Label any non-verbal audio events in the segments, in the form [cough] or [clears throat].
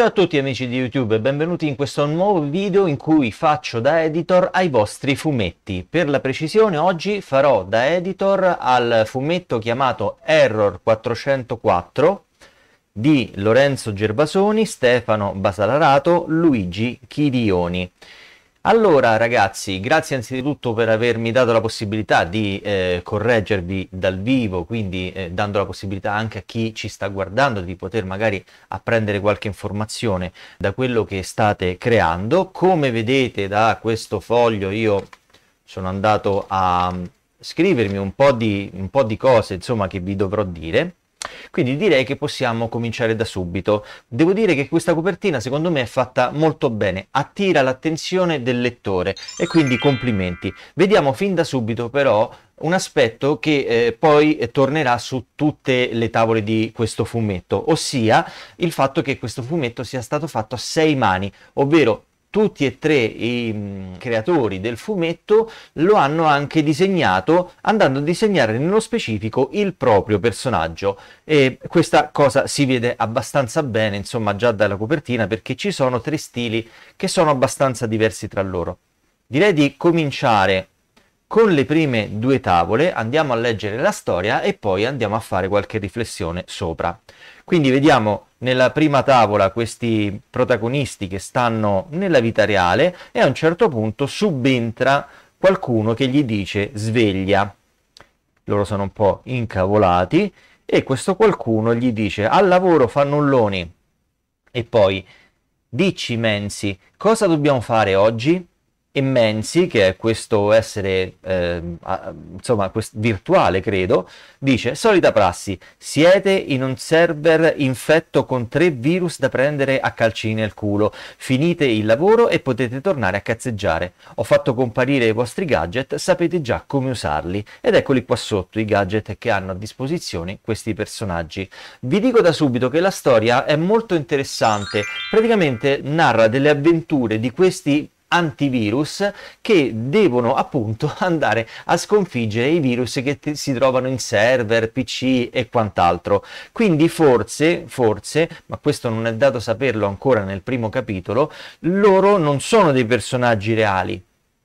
Ciao a tutti amici di YouTube e benvenuti in questo nuovo video in cui faccio da editor ai vostri fumetti. Per la precisione oggi farò da editor al fumetto chiamato Error 404 di Lorenzo Gervasoni, Stefano Basalarato, Luigi Chidioni. Allora ragazzi, grazie anzitutto per avermi dato la possibilità di eh, correggervi dal vivo, quindi eh, dando la possibilità anche a chi ci sta guardando di poter magari apprendere qualche informazione da quello che state creando. Come vedete da questo foglio io sono andato a mm, scrivermi un po' di, un po di cose insomma, che vi dovrò dire quindi direi che possiamo cominciare da subito. Devo dire che questa copertina secondo me è fatta molto bene, attira l'attenzione del lettore e quindi complimenti. Vediamo fin da subito però un aspetto che eh, poi tornerà su tutte le tavole di questo fumetto, ossia il fatto che questo fumetto sia stato fatto a sei mani, ovvero tutti e tre i mm, creatori del fumetto lo hanno anche disegnato andando a disegnare nello specifico il proprio personaggio e questa cosa si vede abbastanza bene insomma già dalla copertina perché ci sono tre stili che sono abbastanza diversi tra loro direi di cominciare con le prime due tavole andiamo a leggere la storia e poi andiamo a fare qualche riflessione sopra quindi vediamo nella prima tavola questi protagonisti che stanno nella vita reale e a un certo punto subentra qualcuno che gli dice sveglia. Loro sono un po' incavolati e questo qualcuno gli dice al lavoro fannulloni e poi dici Mensi cosa dobbiamo fare oggi? Menzi, che è questo essere eh, insomma quest- virtuale, credo, dice: Solita prassi, siete in un server infetto con tre virus da prendere a calcini nel culo. Finite il lavoro e potete tornare a cazzeggiare. Ho fatto comparire i vostri gadget, sapete già come usarli. Ed eccoli qua sotto i gadget che hanno a disposizione questi personaggi. Vi dico da subito che la storia è molto interessante. Praticamente narra delle avventure di questi antivirus che devono appunto [laughs] andare a sconfiggere i virus che t- si trovano in server, PC e quant'altro. Quindi forse, forse, ma questo non è dato saperlo ancora nel primo capitolo, loro non sono dei personaggi reali,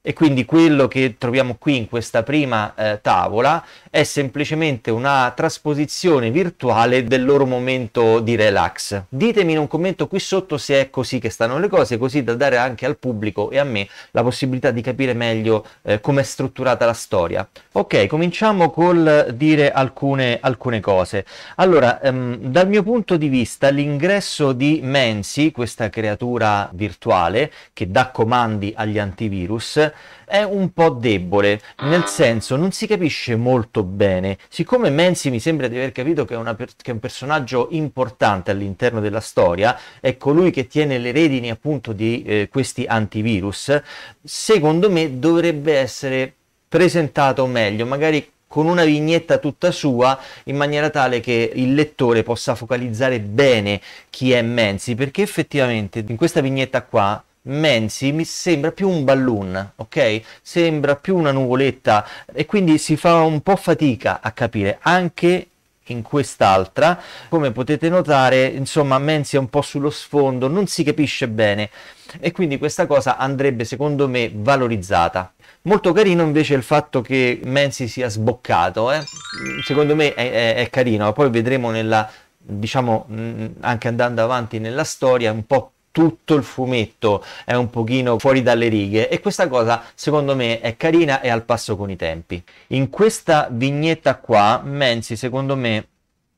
e quindi quello che troviamo qui in questa prima eh, tavola è semplicemente una trasposizione virtuale del loro momento di relax. Ditemi in un commento qui sotto se è così che stanno le cose, così da dare anche al pubblico e a me la possibilità di capire meglio eh, come è strutturata la storia. Ok, cominciamo col dire alcune, alcune cose. Allora, ehm, dal mio punto di vista, l'ingresso di Mensi, questa creatura virtuale che dà comandi agli antivirus, è un po' debole, nel ah. senso non si capisce molto bene. Siccome Menzi mi sembra di aver capito che è, per- che è un personaggio importante all'interno della storia, è colui che tiene le redini appunto di eh, questi antivirus, secondo me dovrebbe essere presentato meglio, magari con una vignetta tutta sua in maniera tale che il lettore possa focalizzare bene chi è Menzi, perché effettivamente in questa vignetta qua Menzi mi sembra più un balloon, ok? Sembra più una nuvoletta e quindi si fa un po' fatica a capire anche in quest'altra. Come potete notare, insomma, Menzi è un po' sullo sfondo, non si capisce bene e quindi questa cosa andrebbe secondo me valorizzata. Molto carino invece il fatto che Menzi sia sboccato, eh? secondo me è, è, è carino, poi vedremo nella diciamo mm, anche andando avanti nella storia un po' tutto il fumetto è un pochino fuori dalle righe e questa cosa secondo me è carina e al passo con i tempi. In questa vignetta qua Menzi secondo me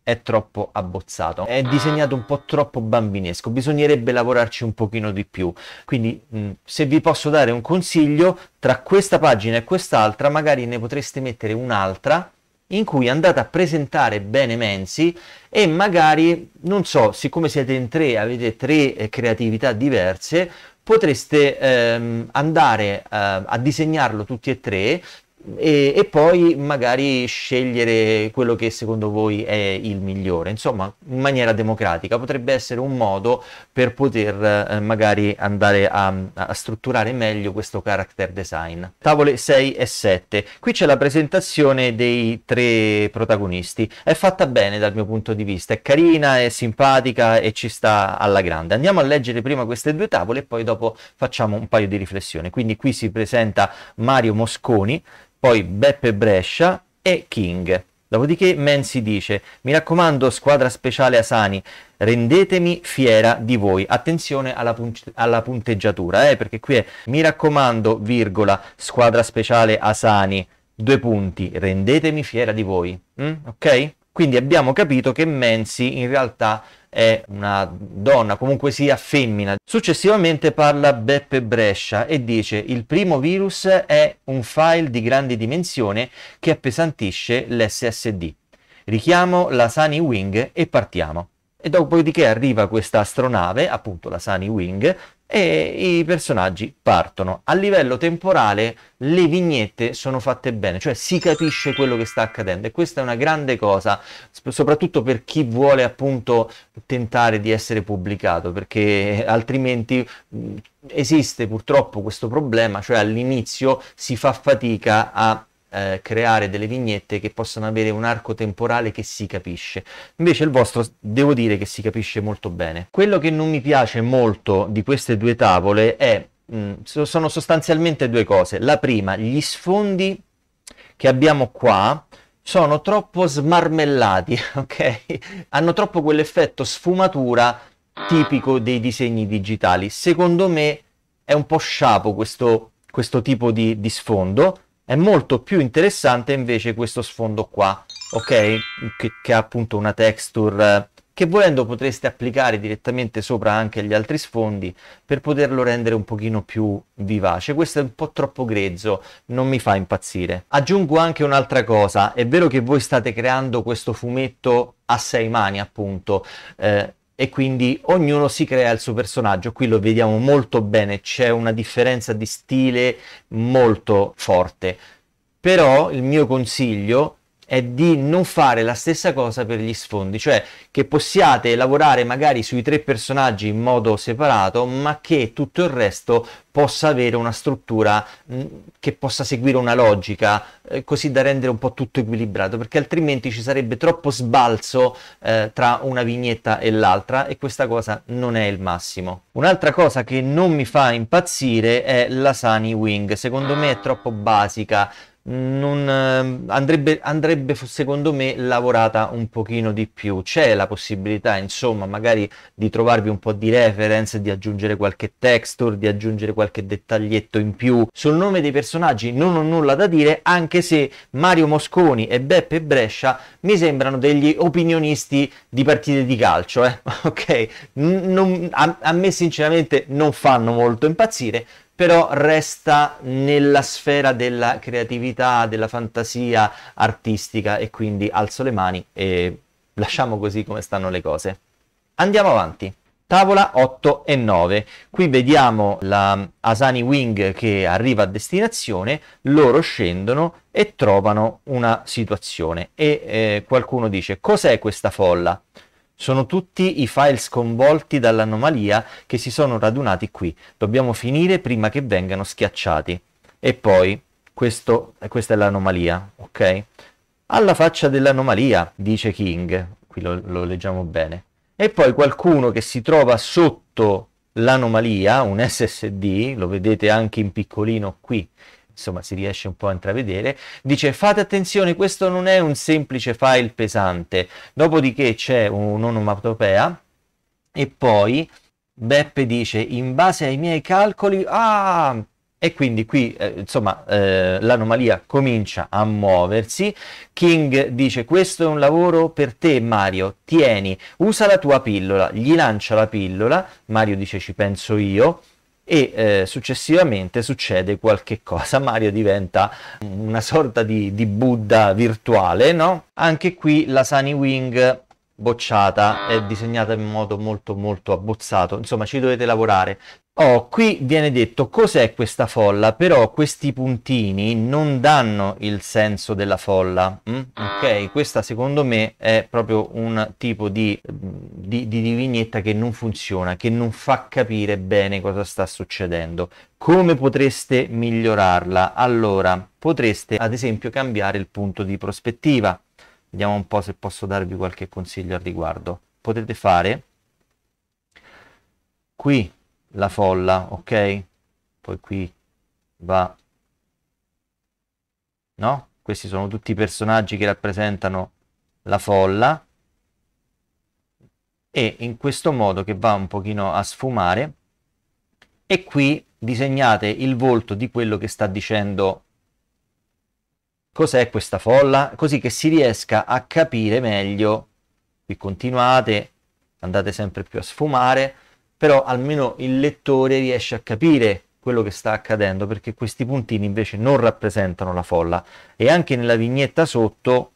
è troppo abbozzato, è disegnato un po' troppo bambinesco, bisognerebbe lavorarci un pochino di più. Quindi se vi posso dare un consiglio, tra questa pagina e quest'altra magari ne potreste mettere un'altra in cui andate a presentare bene Menzi e magari, non so, siccome siete in tre, avete tre eh, creatività diverse, potreste ehm, andare eh, a disegnarlo tutti e tre, e, e, poi magari scegliere quello che secondo voi è il migliore, insomma in maniera democratica potrebbe essere un modo per poter eh, magari andare a, a, strutturare meglio questo character design. Tavole 6 e 7, qui c'è la presentazione dei tre protagonisti, è fatta bene dal mio punto di vista, è carina, è simpatica e ci sta alla grande. Andiamo a leggere prima queste due tavole e poi dopo facciamo un paio di riflessioni, quindi qui si presenta Mario Mosconi poi Beppe Brescia e King. Dopodiché Mensi dice, mi raccomando squadra speciale Asani, rendetemi fiera di voi. Attenzione alla, pun- alla punteggiatura, eh, perché qui è, mi raccomando, virgola, squadra speciale Asani, due punti, rendetemi fiera di voi. Mm? Ok? Quindi abbiamo capito che Mensi in realtà è una donna, comunque sia femmina. Successivamente parla Beppe Brescia e dice il primo virus è un file di grande dimensione che appesantisce l'SSD. Richiamo la Sunny Wing e partiamo. E dopodiché arriva questa astronave, appunto la Sunny Wing, e i personaggi partono. A livello temporale le vignette sono fatte bene, cioè si capisce quello che sta accadendo e questa è una grande cosa, soprattutto per chi vuole appunto tentare di essere pubblicato, perché altrimenti mh, esiste purtroppo questo problema, cioè all'inizio si fa fatica a eh, creare delle vignette che possano avere un arco temporale che si capisce. Invece il vostro devo dire che si capisce molto bene. Quello che non mi piace molto di queste due tavole è mh, mm, sono sostanzialmente due cose. La prima, gli sfondi che abbiamo qua sono troppo smarmellati, [laughs] ok? Hanno troppo quell'effetto sfumatura tipico dei disegni digitali. Secondo me è un po' sciapo questo, questo tipo di, di sfondo è molto più interessante invece questo sfondo qua, ok? Che, che ha appunto una texture che volendo potreste applicare direttamente sopra anche gli altri sfondi per poterlo rendere un pochino più vivace. Questo è un po' troppo grezzo, non mi fa impazzire. Aggiungo anche un'altra cosa, è vero che voi state creando questo fumetto a sei mani appunto, eh, e quindi ognuno si crea il suo personaggio. Qui lo vediamo molto bene, c'è una differenza di stile molto forte. Però il mio consiglio è di non fare la stessa cosa per gli sfondi, cioè che possiate lavorare magari sui tre personaggi in modo separato, ma che tutto il resto possa avere una struttura mh, mm, che possa seguire una logica, eh, così da rendere un po' tutto equilibrato, perché altrimenti ci sarebbe troppo sbalzo eh, tra una vignetta e l'altra e questa cosa non è il massimo. Un'altra cosa che non mi fa impazzire è la Sunny Wing, secondo me è troppo basica non, ehm, andrebbe, andrebbe, secondo me lavorata un pochino di più. C'è la possibilità, insomma, magari di trovarvi un po' di reference, di aggiungere qualche texture, di aggiungere qualche dettaglietto in più. Sul nome dei personaggi non ho nulla da dire, anche se Mario Mosconi e Beppe Brescia mi sembrano degli opinionisti di partite di calcio, eh? [laughs] ok? Non, a, a me sinceramente non fanno molto impazzire, però resta nella sfera della creatività, della fantasia artistica e quindi alzo le mani e lasciamo così come stanno le cose. Andiamo avanti. Tavola 8 e 9. Qui vediamo la Asani Wing che arriva a destinazione, loro scendono e trovano una situazione e eh, qualcuno dice cos'è questa folla? Sono tutti i file sconvolti dall'anomalia che si sono radunati qui. Dobbiamo finire prima che vengano schiacciati. E poi, questo, questa è l'anomalia, ok? Alla faccia dell'anomalia, dice King, qui lo, lo leggiamo bene. E poi qualcuno che si trova sotto l'anomalia, un SSD, lo vedete anche in piccolino qui insomma si riesce un po' a intravedere, dice fate attenzione, questo non è un semplice file pesante, dopodiché c'è un'onomatopea e poi Beppe dice in base ai miei calcoli, ah, e quindi qui eh, insomma eh, l'anomalia comincia a muoversi. King dice questo è un lavoro per te Mario, tieni, usa la tua pillola, gli lancia la pillola, Mario dice ci penso io, e eh, successivamente succede qualche cosa. [laughs] Mario diventa una sorta di, di Buddha virtuale, no? Anche qui la Sunny Wing bocciata, è disegnata in modo molto molto abbozzato, insomma ci dovete lavorare. Oh, qui viene detto cos'è questa folla, però questi puntini non danno il senso della folla, mm? ok? Questa secondo me è proprio un tipo di, mm, di, di, vignetta che non funziona, che non fa capire bene cosa sta succedendo. Come potreste migliorarla? Allora, potreste ad esempio cambiare il punto di prospettiva. Vediamo un po' se posso darvi qualche consiglio al riguardo. Potete fare qui la folla, ok? Poi qui va... No? Questi sono tutti i personaggi che rappresentano la folla e in questo modo che va un pochino a sfumare e qui disegnate il volto di quello che sta dicendo cos'è questa folla, così che si riesca a capire meglio. Qui continuate, andate sempre più a sfumare, però almeno il lettore riesce a capire quello che sta accadendo perché questi puntini invece non rappresentano la folla e anche nella vignetta sotto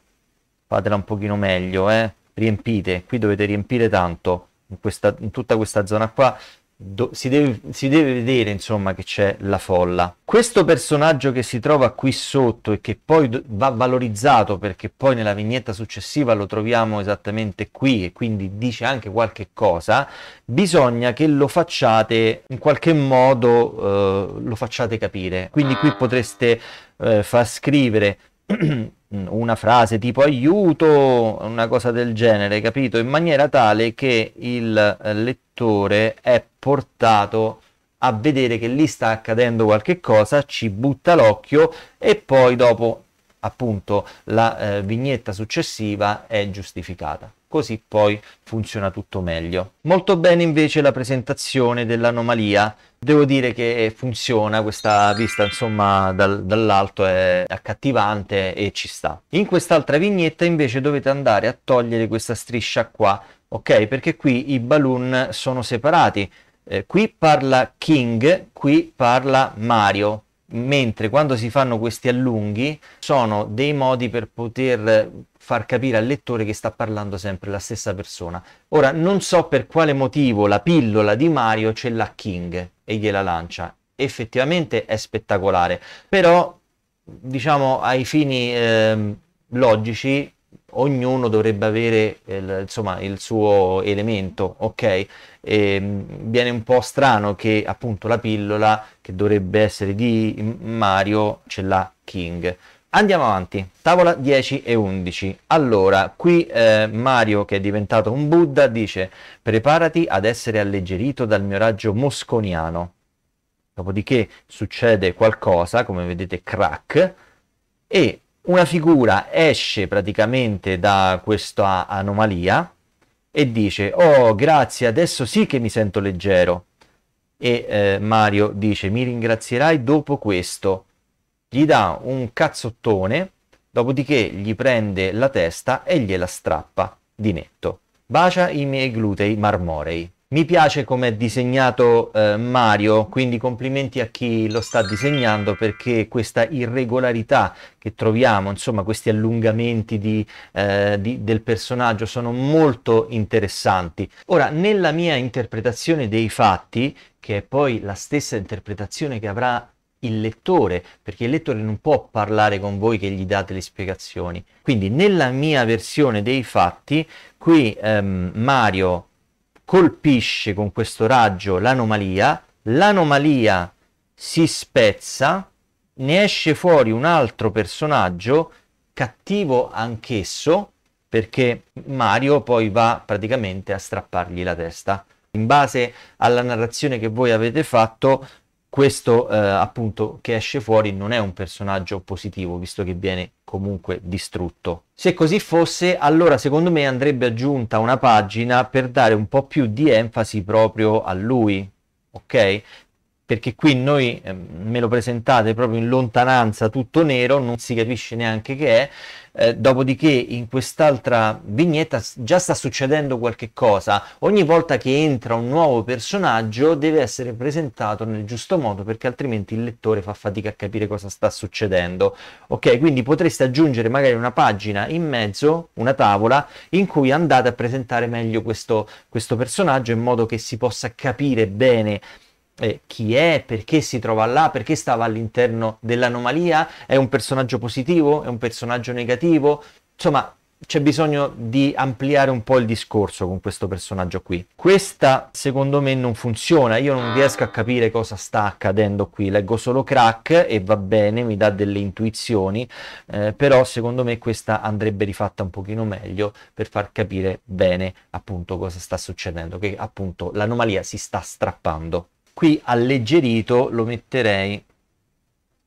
fatela un pochino meglio eh? riempite qui dovete riempire tanto in, questa, in tutta questa zona qua Do, si, deve, si, deve, vedere insomma che c'è la folla. Questo personaggio che si trova qui sotto e che poi do, va valorizzato perché poi nella vignetta successiva lo troviamo esattamente qui e quindi dice anche qualche cosa, bisogna che lo facciate in qualche modo, eh, lo facciate capire. Quindi qui potreste eh, far scrivere [clears throat] una frase tipo aiuto, una cosa del genere, capito? In maniera tale che il eh, lettore lettore è portato a vedere che lì sta accadendo qualche cosa, ci butta l'occhio e poi dopo appunto la eh, vignetta successiva è giustificata. Così poi funziona tutto meglio. Molto bene invece la presentazione dell'anomalia. Devo dire che funziona, questa vista insomma dal, dall'alto è accattivante e ci sta. In quest'altra vignetta invece dovete andare a togliere questa striscia qua ok? Perché qui i balloon sono separati. Eh, qui parla King, qui parla Mario, mentre quando si fanno questi allunghi sono dei modi per poter far capire al lettore che sta parlando sempre la stessa persona. Ora, non so per quale motivo la pillola di Mario ce l'ha King e gliela lancia. Effettivamente è spettacolare, però diciamo ai fini eh, logici ognuno dovrebbe avere il, insomma, il suo elemento, ok? E mm, viene un po' strano che appunto la pillola che dovrebbe essere di Mario ce l'ha King. Andiamo avanti, tavola 10 e 11. Allora, qui eh, Mario, che è diventato un Buddha, dice: Preparati ad essere alleggerito dal mio raggio mosconiano. Dopodiché succede qualcosa, come vedete, crack, e una figura esce praticamente da questa anomalia e dice oh grazie adesso sì che mi sento leggero e eh, Mario dice mi ringrazierai dopo questo gli dà un cazzottone dopodiché gli prende la testa e gliela strappa di netto bacia i miei glutei marmorei mi piace come è disegnato eh, Mario, quindi complimenti a chi lo sta disegnando perché questa irregolarità che troviamo, insomma questi allungamenti di, eh, di, del personaggio sono molto interessanti. Ora, nella mia interpretazione dei fatti, che è poi la stessa interpretazione che avrà il lettore, perché il lettore non può parlare con voi che gli date le spiegazioni. Quindi nella mia versione dei fatti, qui ehm, Mario colpisce con questo raggio l'anomalia, l'anomalia si spezza, ne esce fuori un altro personaggio, cattivo anch'esso, perché Mario poi va praticamente a strappargli la testa. In base alla narrazione che voi avete fatto, questo eh, appunto che esce fuori non è un personaggio positivo visto che viene comunque distrutto. Se così fosse allora secondo me andrebbe aggiunta una pagina per dare un po' più di enfasi proprio a lui, ok? perché qui noi eh, me lo presentate proprio in lontananza tutto nero, non si capisce neanche che è, eh, dopodiché in quest'altra vignetta già sta succedendo qualche cosa, ogni volta che entra un nuovo personaggio deve essere presentato nel giusto modo perché altrimenti il lettore fa fatica a capire cosa sta succedendo, ok? Quindi potreste aggiungere magari una pagina in mezzo, una tavola, in cui andate a presentare meglio questo, questo personaggio in modo che si possa capire bene eh, chi è, perché si trova là, perché stava all'interno dell'anomalia, è un personaggio positivo, è un personaggio negativo, insomma c'è bisogno di ampliare un po' il discorso con questo personaggio qui. Questa secondo me non funziona, io non riesco a capire cosa sta accadendo qui, leggo solo crack e va bene, mi dà delle intuizioni, eh, però secondo me questa andrebbe rifatta un pochino meglio per far capire bene appunto cosa sta succedendo, che appunto l'anomalia si sta strappando qui alleggerito lo metterei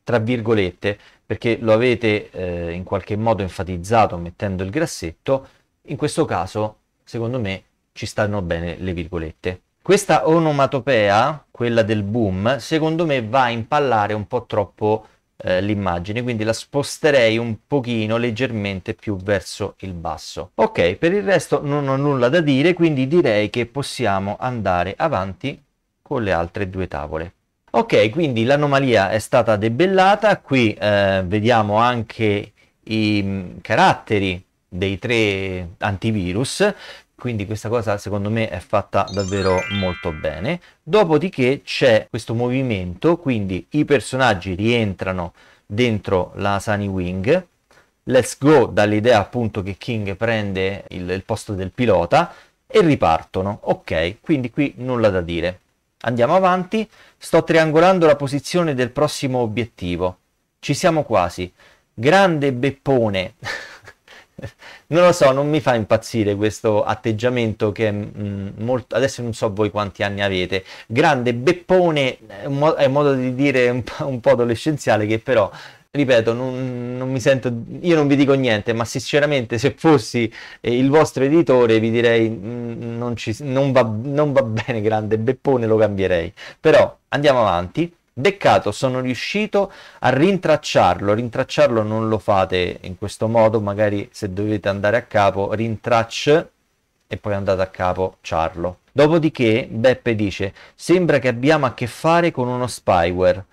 tra virgolette perché lo avete eh, in qualche modo enfatizzato mettendo il grassetto, in questo caso secondo me ci stanno bene le virgolette. Questa onomatopea, quella del boom, secondo me va a impallare un po' troppo eh, l'immagine, quindi la sposterei un pochino leggermente più verso il basso. Ok, per il resto non ho nulla da dire, quindi direi che possiamo andare avanti con le altre due tavole. Ok, quindi l'anomalia è stata debellata, qui eh, vediamo anche i mm, caratteri dei tre antivirus, quindi questa cosa secondo me è fatta davvero molto bene. Dopodiché c'è questo movimento, quindi i personaggi rientrano dentro la Sunny Wing, let's go dall'idea appunto che King prende il, il posto del pilota e ripartono, ok, quindi qui nulla da dire. Andiamo avanti, sto triangolando la posizione del prossimo obiettivo. Ci siamo quasi. Grande Beppone. [laughs] non lo so, non mi fa impazzire questo atteggiamento che mh, mm, molto... adesso non so voi quanti anni avete. Grande Beppone è un, modo di dire un po' adolescenziale che però ripeto, non, non, mi sento, io non vi dico niente, ma sinceramente se fossi eh, il vostro editore vi direi mh, mm, non, ci, non, va, non, va, [laughs] bene grande Beppone, lo cambierei. Però andiamo avanti. Beccato, sono riuscito a rintracciarlo, rintracciarlo non lo fate in questo modo, magari se dovete andare a capo, rintracci e poi andate a capo Charlo. Dopodiché Beppe dice, sembra che abbiamo a che fare con uno spyware,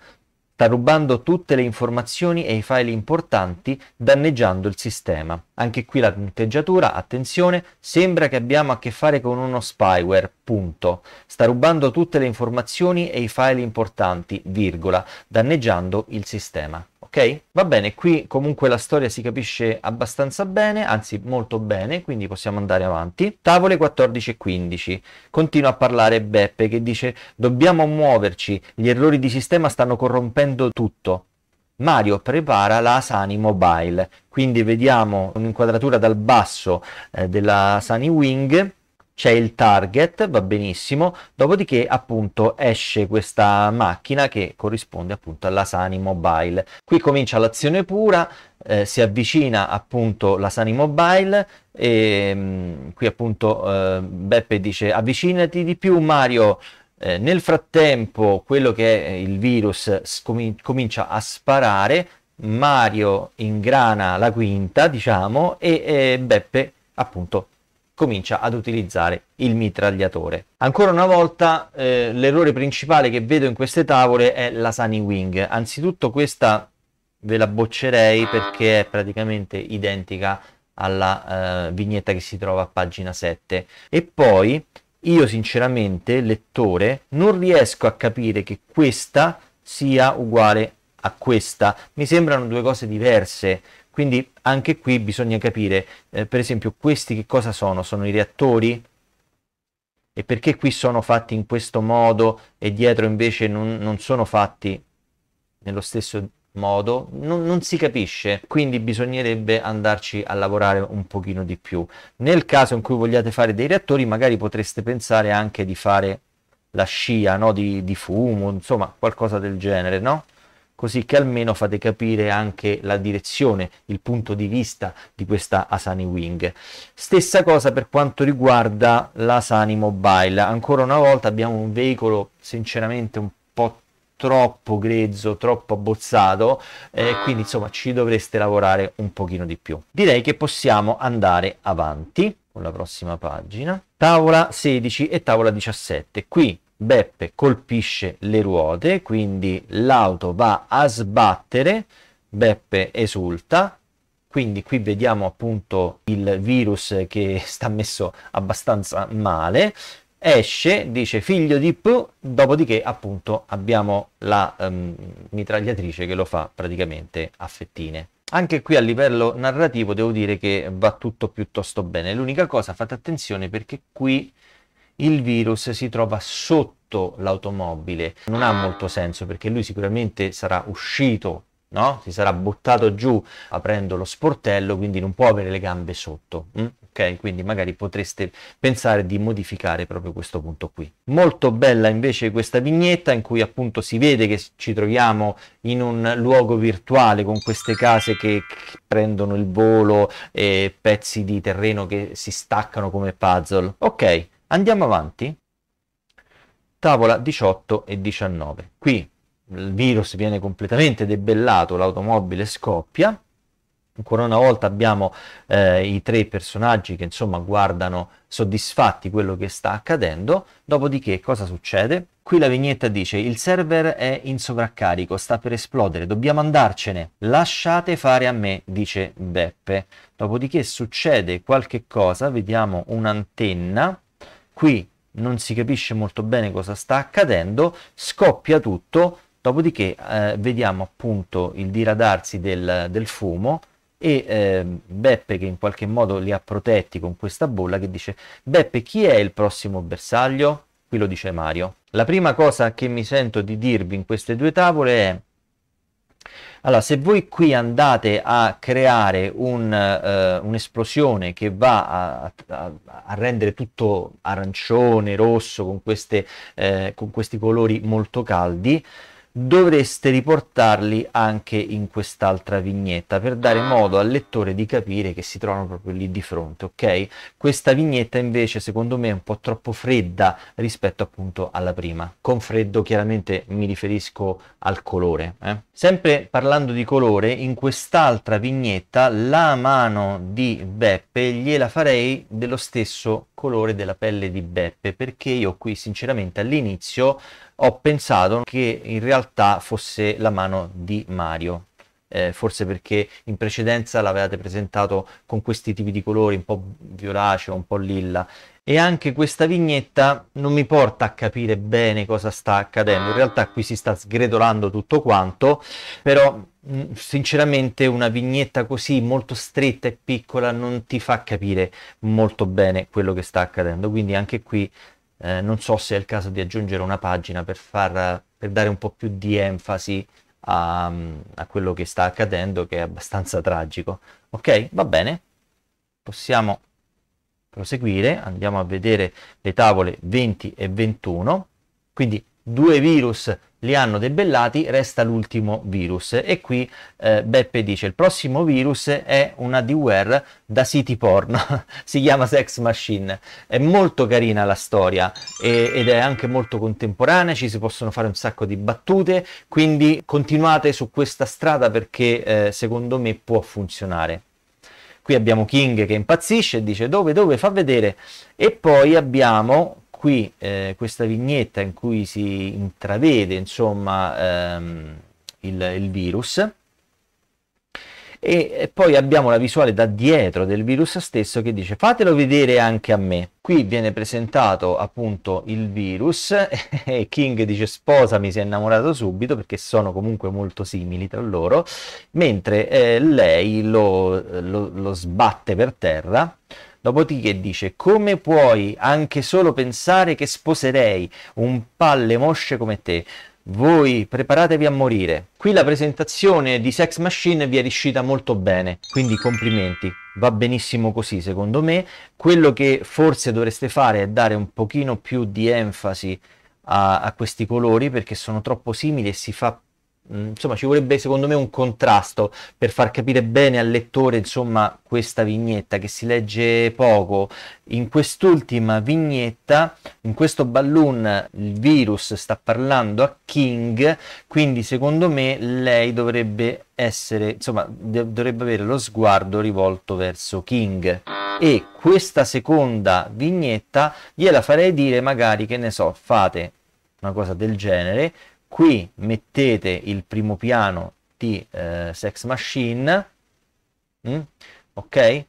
sta rubando tutte le informazioni e i file importanti, danneggiando il sistema. Anche qui la punteggiatura, attenzione, sembra che abbiamo a che fare con uno spyware, punto. Sta rubando tutte le informazioni e i file importanti, virgola, danneggiando il sistema ok? Va bene, qui comunque la storia si capisce abbastanza bene, anzi molto bene, quindi possiamo andare avanti. Tavole 14 e 15. Continua a parlare Beppe che dice dobbiamo muoverci, gli errori di sistema stanno corrompendo tutto. Mario prepara la Sani Mobile, quindi vediamo un'inquadratura dal basso eh, della Sani Wing c'è il target, va benissimo, dopodiché appunto esce questa macchina che corrisponde appunto alla Sani Mobile. Qui comincia l'azione pura, eh, si avvicina appunto la Sani Mobile e mh, mm, qui appunto eh, Beppe dice avvicinati di più Mario, eh, nel frattempo quello che è eh, il virus scomin- comincia a sparare, Mario ingrana la quinta diciamo e eh, Beppe appunto comincia ad utilizzare il mitragliatore. Ancora una volta eh, l'errore principale che vedo in queste tavole è la Sunny Wing. Anzitutto questa ve la boccerei perché è praticamente identica alla eh, vignetta che si trova a pagina 7 e poi io sinceramente lettore non riesco a capire che questa sia uguale a questa mi sembrano due cose diverse quindi anche qui bisogna capire, eh, per esempio, questi che cosa sono? Sono i reattori? E perché qui sono fatti in questo modo e dietro invece non, non sono fatti nello stesso modo? Non, non, si capisce, quindi bisognerebbe andarci a lavorare un pochino di più. Nel caso in cui vogliate fare dei reattori, magari potreste pensare anche di fare la scia, no? di, di fumo, insomma, qualcosa del genere, no? così che almeno fate capire anche la direzione, il punto di vista di questa Asani Wing. Stessa cosa per quanto riguarda l'Asani Mobile, ancora una volta abbiamo un veicolo sinceramente un po' troppo grezzo, troppo abbozzato, eh, quindi insomma ci dovreste lavorare un pochino di più. Direi che possiamo andare avanti con la prossima pagina. Tavola 16 e tavola 17. Qui Beppe colpisce le ruote, quindi l'auto va a sbattere, Beppe esulta, quindi qui vediamo appunto il virus che [laughs] sta messo abbastanza male, esce, dice figlio di P, dopodiché appunto abbiamo la um, mitragliatrice che lo fa praticamente a fettine. Anche qui a livello narrativo devo dire che va tutto piuttosto bene, l'unica cosa fate attenzione perché qui il virus si trova sotto l'automobile. Non ha molto senso perché lui sicuramente sarà uscito No? Si sarà buttato giù aprendo lo sportello, quindi non può avere le gambe sotto. Mm? Okay? Quindi magari potreste pensare di modificare proprio questo punto qui. Molto bella invece questa vignetta in cui appunto si vede che ci troviamo in un luogo virtuale con queste case che prendono il volo e pezzi di terreno che si staccano come puzzle. Ok, Andiamo avanti. Tavola 18 e 19. Qui il virus viene completamente debellato, l'automobile scoppia. Ancora una volta abbiamo eh, i tre personaggi che insomma guardano soddisfatti quello che sta accadendo. Dopodiché cosa succede? Qui la vignetta dice il server è in sovraccarico, sta per esplodere, dobbiamo andarcene, lasciate fare a me, dice Beppe. Dopodiché succede qualche cosa, vediamo un'antenna qui non si capisce molto bene cosa sta accadendo, scoppia tutto, dopodiché eh, vediamo appunto il diradarsi del, del fumo e eh, Beppe che in qualche modo li ha protetti con questa bolla che dice Beppe chi è il prossimo bersaglio? Qui lo dice Mario. La prima cosa che mi sento di dirvi in queste due tavole è allora, se voi qui andate a creare un, uh, un'esplosione che va a, a, a, rendere tutto arancione, rosso, con, queste, eh, con questi colori molto caldi, dovreste riportarli anche in quest'altra vignetta per dare ah. modo al lettore di capire che si trovano proprio lì di fronte, ok? Questa vignetta invece secondo me è un po' troppo fredda rispetto appunto alla prima. Con freddo chiaramente mi riferisco al colore. Eh? Sempre parlando di colore, in quest'altra vignetta la mano di Beppe gliela farei dello stesso colore della pelle di Beppe perché io qui sinceramente all'inizio ho pensato che in realtà fosse la mano di Mario. Eh, forse perché in precedenza l'avevate presentato con questi tipi di colori, un po' violaceo, un po' lilla. E anche questa vignetta non mi porta a capire bene cosa sta accadendo. In realtà qui si sta sgretolando tutto quanto, però mm, sinceramente una vignetta così molto stretta e piccola non ti fa capire molto bene quello che sta accadendo quindi anche qui eh, non so se è il caso di aggiungere una pagina per, far, per dare un po' più di enfasi a, a quello che sta accadendo, che è abbastanza tragico. Ok, va bene, possiamo proseguire, andiamo a vedere le tavole 20 e 21, quindi due virus li hanno debellati, resta l'ultimo virus. E qui eh, Beppe dice: il prossimo virus è una D-Ware da siti porno, [laughs] si chiama Sex Machine. È molto carina la storia e, ed è anche molto contemporanea, ci si possono fare un sacco di battute. Quindi continuate su questa strada perché eh, secondo me può funzionare. Qui abbiamo King che impazzisce e dice dove, dove, fa vedere. E poi abbiamo qui eh, questa vignetta in cui si intravede insomma ehm, il, il, virus e poi abbiamo la visuale da dietro del virus stesso che dice fatelo vedere anche a me qui viene presentato appunto il virus [laughs] e King dice sposami si è innamorato subito perché sono comunque molto simili tra loro mentre eh, lei lo, lo, lo sbatte per terra Dopodiché dice, come puoi anche solo pensare che sposerei un palle mosce come te? voi preparatevi a morire. Qui la presentazione di Sex Machine vi è riuscita molto bene, quindi complimenti. Va benissimo così, secondo me. Quello che forse dovreste fare è dare un pochino più di enfasi a, a questi colori perché sono troppo simili e si fa Mm, insomma ci vorrebbe secondo me un contrasto per far capire bene al lettore insomma questa vignetta che si legge poco in quest'ultima vignetta in questo balloon il virus sta parlando a King quindi secondo me lei dovrebbe essere insomma dovrebbe avere lo sguardo rivolto verso King e questa seconda vignetta gliela farei dire magari che ne so fate una cosa del genere qui mettete il primo piano di eh, Sex Machine, mh? Mm, ok?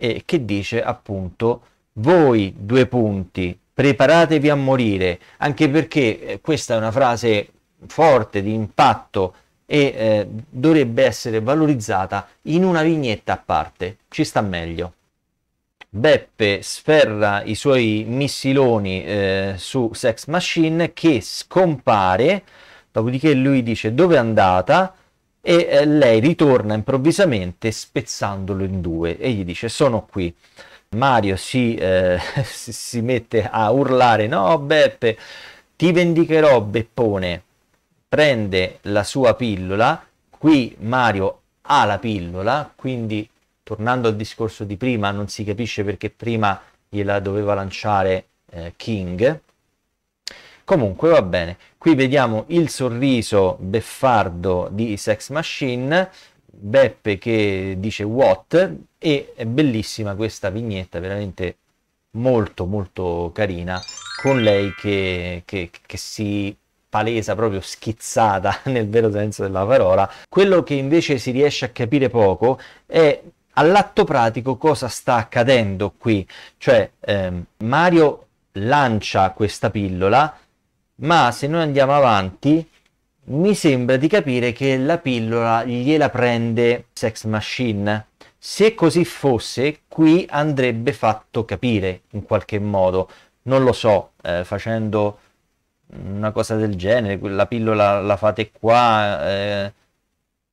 E che dice appunto voi due punti preparatevi a morire, anche perché eh, questa è una frase forte di impatto e eh, dovrebbe essere valorizzata in una vignetta a parte, ci sta meglio. Beppe sferra i suoi missiloni eh, su Sex Machine che scompare, dopodiché lui dice dove è andata e eh, lei ritorna improvvisamente spezzandolo in due e gli dice sono qui. Mario si, eh, [laughs] si mette a urlare no Beppe ti vendicherò Beppone, prende la sua pillola, qui Mario ha la pillola, quindi tornando al discorso di prima, non si capisce perché prima gliela doveva lanciare eh, King. Comunque va bene, qui vediamo il sorriso beffardo di Sex Machine, Beppe che dice what e è bellissima questa vignetta, veramente molto molto carina, con lei che, che, che si palesa, proprio schizzata [laughs] nel vero senso della parola. Quello che invece si riesce a capire poco è all'atto pratico cosa sta accadendo qui? Cioè ehm, Mario lancia questa pillola, ma se noi andiamo avanti mi sembra di capire che la pillola gliela prende Sex Machine. Se così fosse, qui andrebbe fatto capire in qualche modo. Non lo so, eh, facendo una cosa del genere, la pillola la fate qua, eh,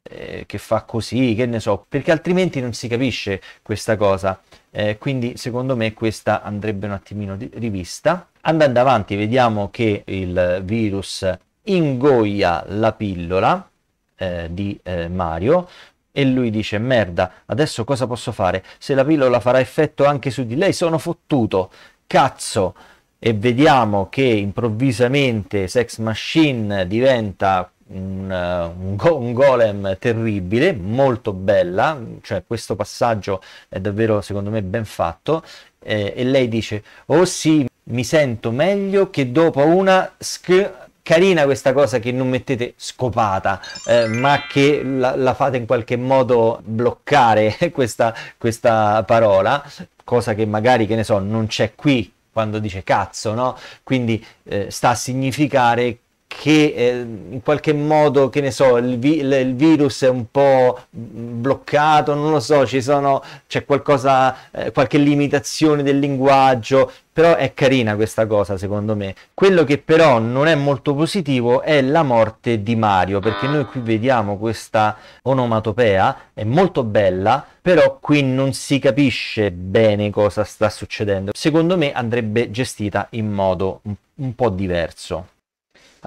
eh, che fa così, che ne so, perché altrimenti non si capisce questa cosa. Eh, quindi secondo me questa andrebbe un attimino rivista. Andando avanti vediamo che il virus ingoia la pillola eh, di eh, Mario, e lui dice merda, adesso cosa posso fare? Se la pillola farà effetto anche su di lei sono fottuto, cazzo! E vediamo che improvvisamente Sex Machine diventa un, eh, un, go, un, golem terribile, molto bella, cioè questo passaggio è davvero secondo me ben fatto, eh, e lei dice, oh sì, mi sento meglio che dopo una sc... Carina questa cosa che non mettete scopata, eh, ma che la, la, fate in qualche modo bloccare [laughs] questa, questa parola, cosa che magari, che ne so, non c'è qui quando dice cazzo, no? Quindi eh, sta a significare che eh, in qualche modo, che ne so, il, vi- il, virus è un po' bloccato, non lo so, ci sono, c'è qualcosa, eh, qualche limitazione del linguaggio, però è carina questa cosa secondo me. Quello che però non è molto positivo è la morte di Mario, perché noi qui vediamo questa onomatopea, è molto bella, però qui non si capisce bene cosa sta succedendo. Secondo me andrebbe gestita in modo un, un po' diverso.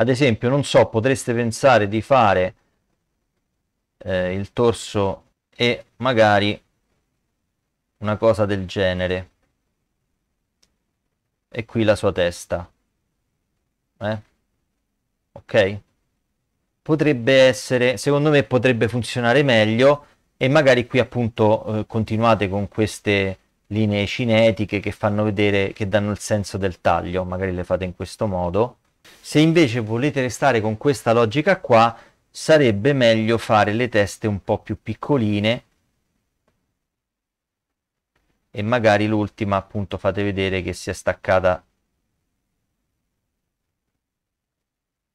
Ad esempio, non so, potreste pensare di fare eh, il torso e magari una cosa del genere. E qui la sua testa. Eh? Ok? Potrebbe essere, secondo me potrebbe funzionare meglio e magari qui appunto eh, continuate con queste linee cinetiche che fanno vedere, che danno il senso del taglio, magari le fate in questo modo. Se invece volete restare con questa logica qua, sarebbe meglio fare le teste un po' più piccoline e magari l'ultima appunto fate vedere che si è staccata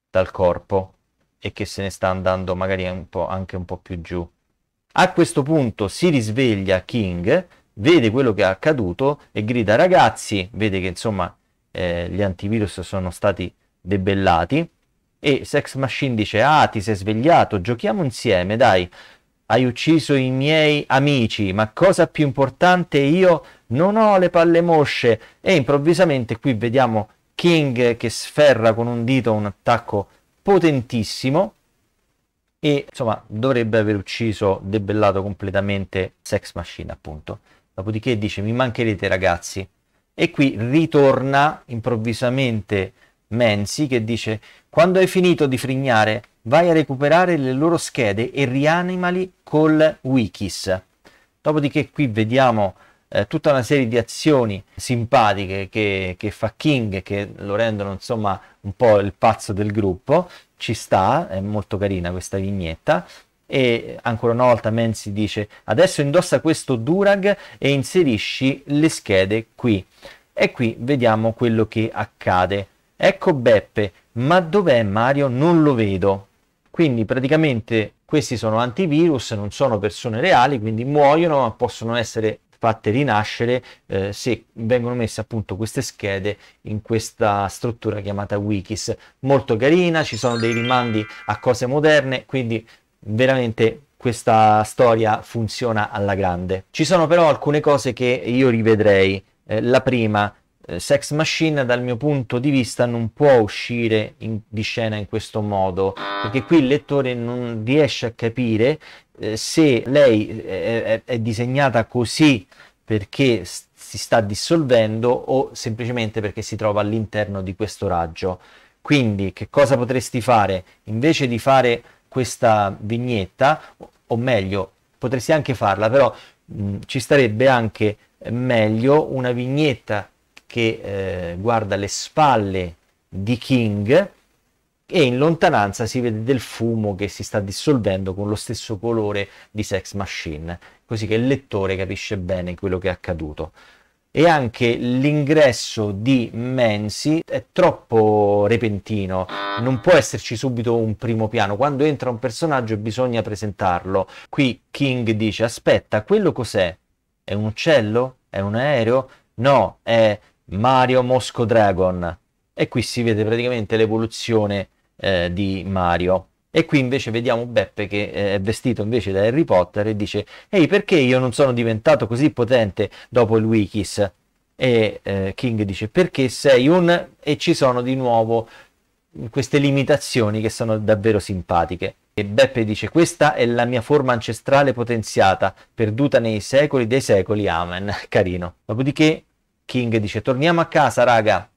dal corpo e che se ne sta andando magari un anche un po' più giù. A questo punto si risveglia King, vede quello che è accaduto e grida ragazzi, vede che insomma eh, gli antivirus sono stati debellati e Sex Machine dice ah ti sei svegliato giochiamo insieme dai hai ucciso i miei amici ma cosa più importante io non ho le palle mosce e improvvisamente qui vediamo King che sferra con un dito un attacco potentissimo e insomma dovrebbe aver ucciso debellato completamente Sex Machine appunto dopodiché dice mi mancherete ragazzi e qui ritorna improvvisamente Menzi che dice quando hai finito di frignare vai a recuperare le loro schede e rianimali col wikis. Dopodiché qui vediamo eh, tutta una serie di azioni simpatiche che, che, fa King che lo rendono insomma un po' il pazzo del gruppo. Ci sta, è molto carina questa vignetta. E ancora una volta Menzi dice adesso indossa questo Durag e inserisci le schede qui. E qui vediamo quello che accade Ecco Beppe, ma dov'è Mario? Non lo vedo. Quindi praticamente questi sono antivirus, non sono persone reali, quindi muoiono, ma possono essere fatte rinascere eh, se vengono messe appunto queste schede in questa struttura chiamata wikis molto carina ci sono dei rimandi a cose moderne quindi veramente questa storia funziona alla grande ci sono però alcune cose che io rivedrei eh, la prima eh, sex Machine dal mio punto di vista non può uscire in, di scena in questo modo perché qui il lettore non riesce a capire eh, se lei eh, è, è, è, disegnata così perché si sta dissolvendo o semplicemente perché si trova all'interno di questo raggio. Quindi che cosa potresti fare? Invece di fare questa vignetta, o meglio, potresti anche farla, però mh, mm, ci starebbe anche eh, meglio una vignetta che eh, guarda le spalle di King e in lontananza si vede del fumo che si sta dissolvendo con lo stesso colore di Sex Machine, così che il lettore capisce bene quello che è accaduto. E anche l'ingresso di Mensi è troppo repentino, non può esserci subito un primo piano. Quando entra un personaggio bisogna presentarlo. Qui King dice: Aspetta, quello cos'è? È un uccello? È un aereo? No, è Mario Mosco Dragon e qui si vede praticamente l'evoluzione eh, di Mario. E qui invece vediamo Beppe che eh, è vestito invece da Harry Potter e dice ehi perché io non sono diventato così potente dopo il Wikis? E eh, King dice perché sei un... e ci sono di nuovo queste limitazioni che sono davvero simpatiche. E Beppe dice questa è la mia forma ancestrale potenziata, perduta nei secoli dei secoli, amen, [laughs] carino. Dopodiché King dice torniamo a casa raga,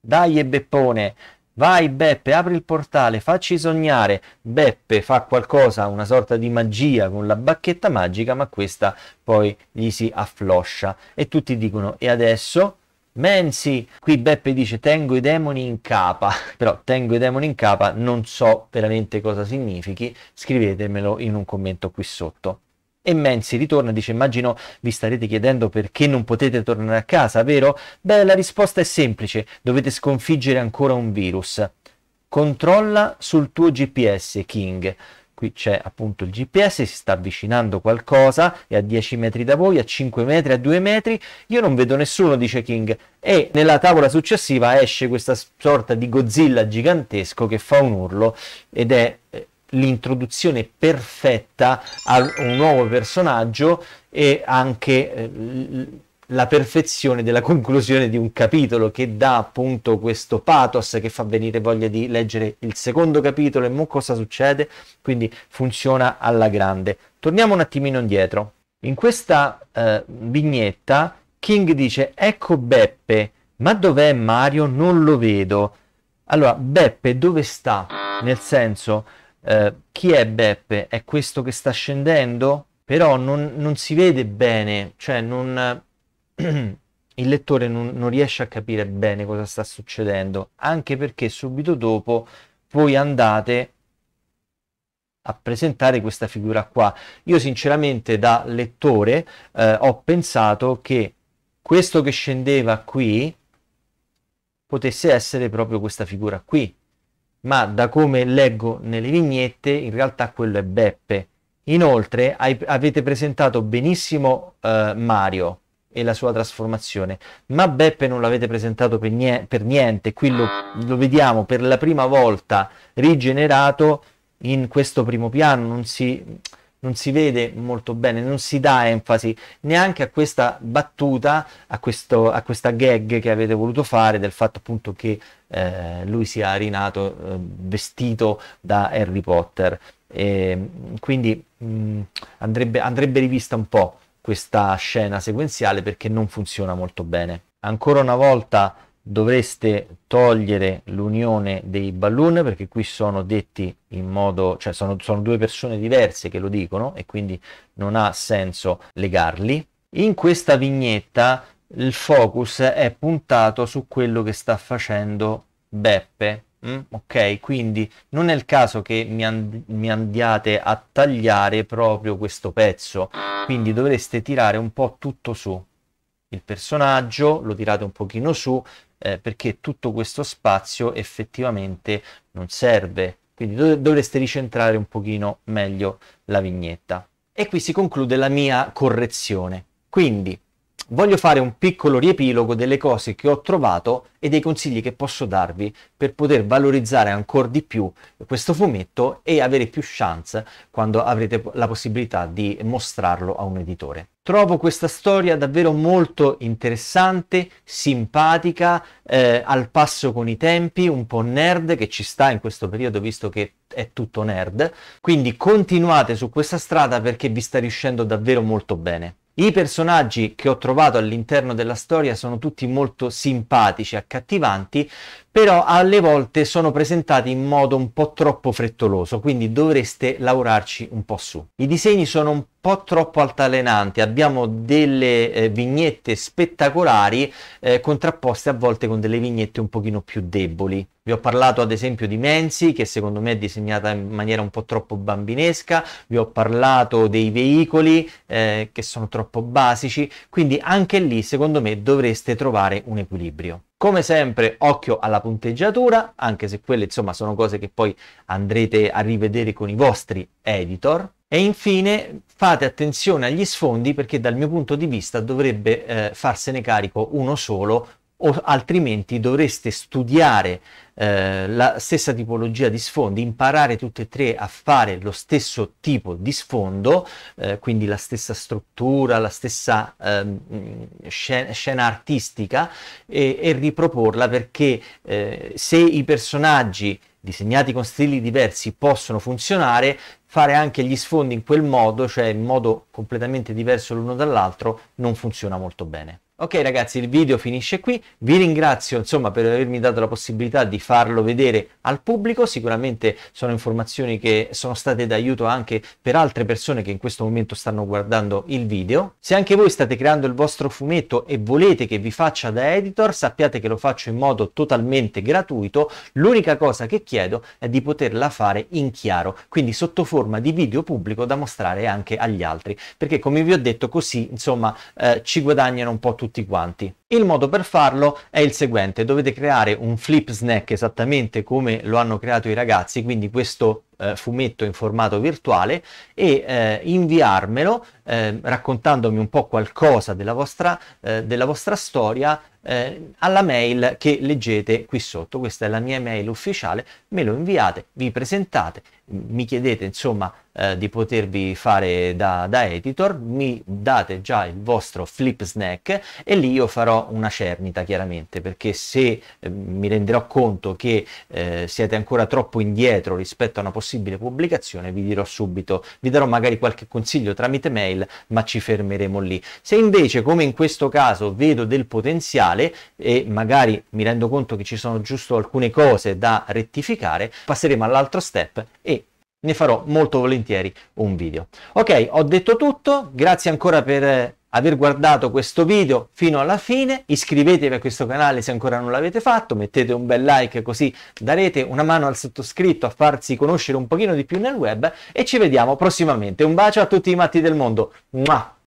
dai e Beppone, vai Beppe, apri il portale, facci sognare. Beppe fa qualcosa, una sorta di magia con la bacchetta magica, ma questa poi gli si affloscia e tutti dicono e adesso? Menzi, qui Beppe dice tengo i demoni in capa, [laughs] però tengo i demoni in capa non so veramente cosa significhi, scrivetemelo in un commento qui sotto. E Menzi ritorna e dice immagino vi starete chiedendo perché non potete tornare a casa, vero? Beh, la risposta è semplice, dovete sconfiggere ancora un virus. Controlla sul tuo GPS, King qui c'è appunto il GPS, si sta avvicinando qualcosa, è a 10 metri da voi, a 5 metri, a 2 metri, io non vedo nessuno, dice King, e nella tavola successiva esce questa sorta di Godzilla gigantesco che fa un urlo ed è eh, l'introduzione perfetta a un nuovo personaggio e anche eh, la perfezione della conclusione di un capitolo che dà appunto questo pathos che fa venire voglia di leggere il secondo capitolo e mo cosa succede, quindi funziona alla grande. Torniamo un attimino indietro. In questa eh, vignetta King dice "Ecco Beppe, ma dov'è Mario? Non lo vedo". Allora, Beppe dove sta? Nel senso eh, chi è Beppe? È questo che sta scendendo? Però non, non si vede bene, cioè non, [clears throat] il lettore non, non riesce a capire bene cosa sta succedendo, anche perché subito dopo voi andate a presentare questa figura qua. Io sinceramente da lettore eh, ho pensato che questo che scendeva qui potesse essere proprio questa figura qui, ma da come leggo nelle vignette in realtà quello è Beppe. Inoltre hai, avete presentato benissimo eh, Mario e la sua trasformazione, ma Beppe non l'avete presentato per, nie- per niente, qui lo, lo, vediamo per la prima volta rigenerato in questo primo piano, non si non si vede molto bene, non si dà enfasi neanche a questa battuta, a, questo, a questa gag che avete voluto fare del fatto appunto che eh, lui sia rinato eh, vestito da Harry Potter. E, ehm, quindi mh, mm, andrebbe, andrebbe rivista un po' questa scena sequenziale perché non funziona molto bene. Ancora una volta dovreste togliere l'unione dei balloon perché qui sono detti in modo, cioè sono, sono, due persone diverse che lo dicono e quindi non ha senso legarli. In questa vignetta il focus è puntato su quello che sta facendo Beppe, mm? ok? Quindi non è il caso che mi, and- mi andiate a tagliare proprio questo pezzo, quindi dovreste tirare un po' tutto su il personaggio, lo tirate un pochino su, eh, perché tutto questo spazio effettivamente non serve. Quindi dov- dovreste ricentrare un pochino meglio la vignetta. E qui si conclude la mia correzione. Quindi voglio fare un piccolo riepilogo delle cose che ho trovato e dei consigli che posso darvi per poter valorizzare ancora di più questo fumetto e avere più chance quando avrete la possibilità di mostrarlo a un editore. Trovo questa storia davvero molto interessante, simpatica, eh, al passo con i tempi, un po' nerd che ci sta in questo periodo visto che è tutto nerd. Quindi continuate su questa strada perché vi sta riuscendo davvero molto bene. I personaggi che ho trovato all'interno della storia sono tutti molto simpatici, accattivanti, però alle volte sono presentati in modo un po' troppo frettoloso, quindi dovreste lavorarci un po' su. I disegni sono un po' troppo altalenanti, abbiamo delle eh, vignette spettacolari eh, contrapposte a volte con delle vignette un pochino più deboli. Vi ho parlato ad esempio di Menzi, che secondo me è disegnata in maniera un po' troppo bambinesca, vi ho parlato dei veicoli eh, che sono troppo basici, quindi anche lì secondo me dovreste trovare un equilibrio. Come sempre, occhio alla punteggiatura, anche se quelle insomma sono cose che poi andrete a rivedere con i vostri editor. E infine fate attenzione agli sfondi perché dal mio punto di vista dovrebbe eh, farsene carico uno solo o altrimenti dovreste studiare eh, la stessa tipologia di sfondi, imparare tutte e tre a fare lo stesso tipo di sfondo, eh, quindi la stessa struttura, la stessa ehm, scena, scena, artistica e, e riproporla perché eh, se i personaggi disegnati con stili diversi possono funzionare, fare anche gli sfondi in quel modo, cioè in modo completamente diverso l'uno dall'altro, non funziona molto bene. Ok ragazzi, il video finisce qui, vi ringrazio insomma per avermi dato la possibilità di farlo vedere al pubblico, sicuramente sono informazioni che sono state d'aiuto anche per altre persone che in questo momento stanno guardando il video. Se anche voi state creando il vostro fumetto e volete che vi faccia da editor, sappiate che lo faccio in modo totalmente gratuito, l'unica cosa che chiedo è di poterla fare in chiaro, quindi sotto forma di video pubblico da mostrare anche agli altri, perché come vi ho detto così insomma eh, ci guadagnano un po' tutti tutti quanti. Il modo per farlo è il seguente, dovete creare un flip snack esattamente come lo hanno creato i ragazzi, quindi questo eh, fumetto in formato virtuale e eh, inviarmelo ehm, raccontandomi un po' qualcosa della vostra, eh, della vostra storia eh, alla mail che leggete qui sotto. Questa è la mia mail ufficiale, me lo inviate, vi presentate, mi chiedete insomma eh, di potervi fare da, da, editor, mi date già il vostro flip snack e lì io farò una cernita chiaramente perché se ehm, mi renderò conto che siete ancora troppo indietro rispetto a una possibilità possibile pubblicazione vi dirò subito, vi darò magari qualche consiglio tramite mail, ma ci fermeremo lì. Se invece, come in questo caso, vedo del potenziale e magari mi rendo conto che ci sono giusto alcune cose da rettificare, passeremo all'altro step e ne farò molto volentieri un video. Ok, ho detto tutto, grazie ancora per aver guardato questo video fino alla fine, iscrivetevi a questo canale se ancora non l'avete fatto, mettete un bel like così darete una mano al sottoscritto a farsi conoscere un pochino di più nel web e ci vediamo prossimamente. Un bacio a tutti i matti del mondo. Muah!